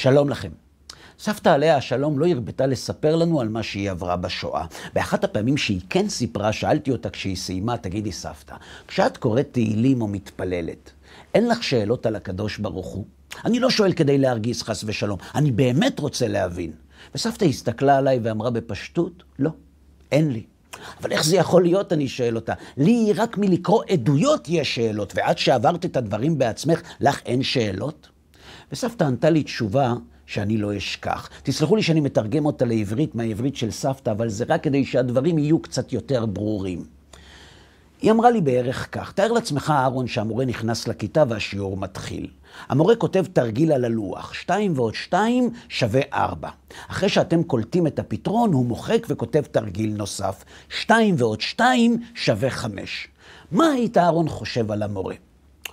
שלום לכם. סבתא עליה השלום לא הרבתה לספר לנו על מה שהיא עברה בשואה. באחת הפעמים שהיא כן סיפרה, שאלתי אותה כשהיא סיימה, תגידי סבתא, כשאת קוראת תהילים או מתפללת, אין לך שאלות על הקדוש ברוך הוא? אני לא שואל כדי להרגיז חס ושלום, אני באמת רוצה להבין. וסבתא הסתכלה עליי ואמרה בפשטות, לא, אין לי. אבל איך זה יכול להיות, אני שואל אותה. לי רק מלקרוא עדויות יש שאלות, ועד שעברת את הדברים בעצמך, לך אין שאלות? וסבתא ענתה לי תשובה שאני לא אשכח. תסלחו לי שאני מתרגם אותה לעברית מהעברית של סבתא, אבל זה רק כדי שהדברים יהיו קצת יותר ברורים. היא אמרה לי בערך כך, תאר לעצמך, אהרון, שהמורה נכנס לכיתה והשיעור מתחיל. המורה כותב תרגיל על הלוח, 2 ועוד 2 שווה 4. אחרי שאתם קולטים את הפתרון, הוא מוחק וכותב תרגיל נוסף, 2 ועוד 2 שווה 5. מה היית, אהרון, חושב על המורה?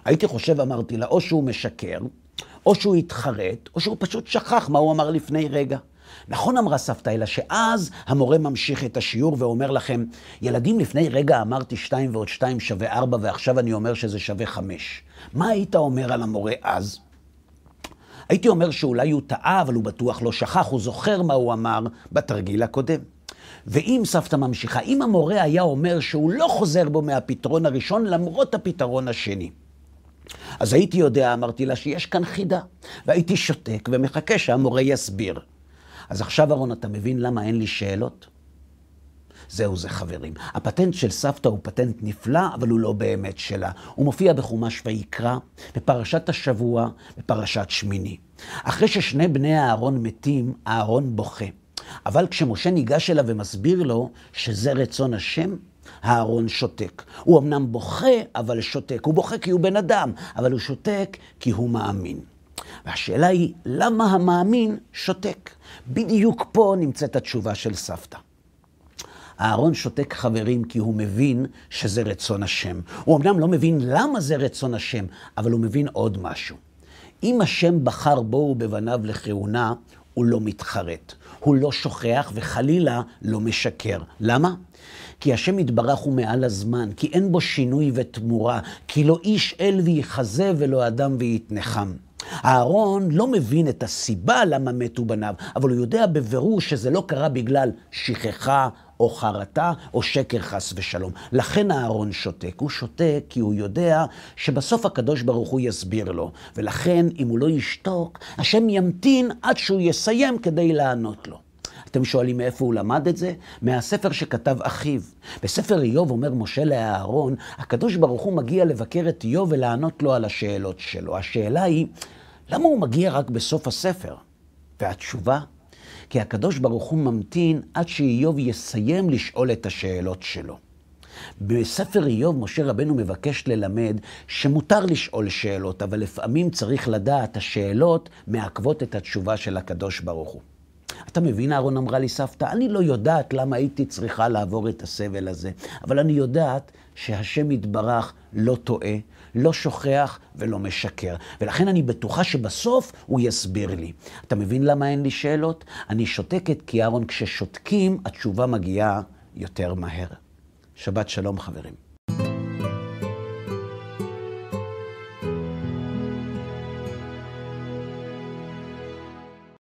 הייתי חושב, אמרתי לה, או שהוא משקר, או שהוא התחרט, או שהוא פשוט שכח מה הוא אמר לפני רגע. נכון אמרה סבתא, אלא שאז המורה ממשיך את השיעור ואומר לכם, ילדים, לפני רגע אמרתי שתיים ועוד שתיים שווה ארבע, ועכשיו אני אומר שזה שווה חמש. מה היית אומר על המורה אז? הייתי אומר שאולי הוא טעה, אבל הוא בטוח לא שכח, הוא זוכר מה הוא אמר בתרגיל הקודם. ואם סבתא ממשיכה, אם המורה היה אומר שהוא לא חוזר בו מהפתרון הראשון למרות הפתרון השני, אז הייתי יודע, אמרתי לה, שיש כאן חידה. והייתי שותק ומחכה שהמורה יסביר. אז עכשיו, אהרון, אתה מבין למה אין לי שאלות? זהו זה, חברים. הפטנט של סבתא הוא פטנט נפלא, אבל הוא לא באמת שלה. הוא מופיע בחומש ויקרא, בפרשת השבוע, בפרשת שמיני. אחרי ששני בני אהרון מתים, אהרון בוכה. אבל כשמשה ניגש אליו ומסביר לו שזה רצון השם, אהרון שותק. הוא אמנם בוכה, אבל שותק. הוא בוכה כי הוא בן אדם, אבל הוא שותק כי הוא מאמין. והשאלה היא, למה המאמין שותק? בדיוק פה נמצאת התשובה של סבתא. אהרון שותק חברים כי הוא מבין שזה רצון השם. הוא אמנם לא מבין למה זה רצון השם, אבל הוא מבין עוד משהו. אם השם בחר בו ובבניו לכהונה, הוא לא מתחרט. הוא לא שוכח וחלילה לא משקר. למה? כי השם יתברך הוא מעל הזמן, כי אין בו שינוי ותמורה, כי לא איש אל ויחזה ולא אדם ויתנחם. אהרון לא מבין את הסיבה למה מתו בניו, אבל הוא יודע בבירור שזה לא קרה בגלל שכחה, או חרטה או שקר חס ושלום. לכן אהרון שותק. הוא שותק כי הוא יודע שבסוף הקדוש ברוך הוא יסביר לו. ולכן, אם הוא לא ישתוק, השם ימתין עד שהוא יסיים כדי לענות לו. אתם שואלים מאיפה הוא למד את זה? מהספר שכתב אחיו. בספר איוב אומר משה לאהרון, הקדוש ברוך הוא מגיע לבקר את איוב ולענות לו על השאלות שלו. השאלה היא, למה הוא מגיע רק בסוף הספר? והתשובה, כי הקדוש ברוך הוא ממתין עד שאיוב יסיים לשאול את השאלות שלו. בספר איוב משה רבנו מבקש ללמד שמותר לשאול שאלות, אבל לפעמים צריך לדעת, השאלות מעכבות את התשובה של הקדוש ברוך הוא. אתה מבין, אהרון אמרה לי, סבתא, אני לא יודעת למה הייתי צריכה לעבור את הסבל הזה, אבל אני יודעת שהשם יתברך לא טועה, לא שוכח ולא משקר. ולכן אני בטוחה שבסוף הוא יסביר לי. אתה מבין למה אין לי שאלות? אני שותקת כי אהרון, כששותקים, התשובה מגיעה יותר מהר. שבת שלום, חברים.